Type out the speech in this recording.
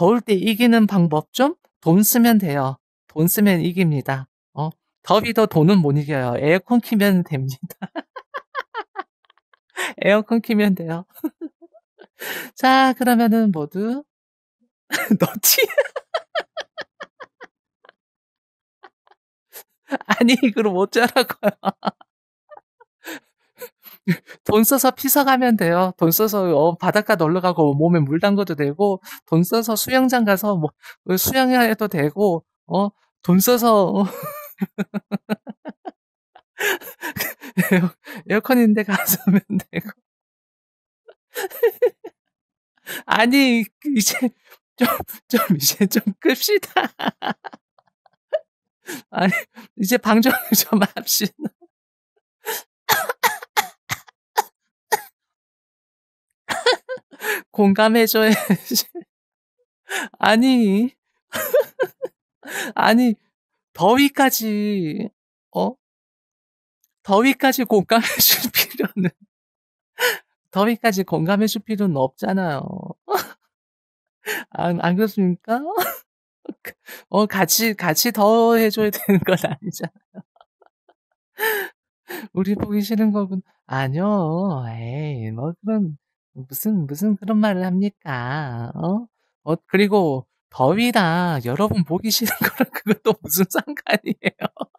더울 때 이기는 방법 좀 돈 쓰면 돼요. 돈 쓰면 이깁니다. 어? 더위 더 돈은 못 이겨요. 에어컨 키면 됩니다. 에어컨 키면 돼요. 자, 그러면은 모두 너치. 아니, 이걸 못 자라고요. 돈 써서 피서 가면 돼요. 돈 써서 어, 바닷가 놀러 가고 몸에 물 담궈도 되고 돈 써서 수영장 가서 뭐 어, 수영해도 되고 어 돈 써서 어, 에어컨있는데 가서면 되고 아니 이제 좀 좀 이제 좀 끕시다. 아니 이제 방정을 좀 합시다. 공감해줘야지. 아니, 아니, 더위까지, 어? 더위까지 공감해줄 필요는, 더위까지 공감해줄 필요는 없잖아요. 안, 안 그렇습니까? 어, 같이, 같이 더 해줘야 되는 건 아니잖아요. 우리 보기 싫은 거군. 아니요. 에이, 뭐 그런, 무슨, 무슨 그런 말을 합니까? 어? 어, 그리고 더위다. 여러분 보기 싫은 거랑 그것도 무슨 상관이에요?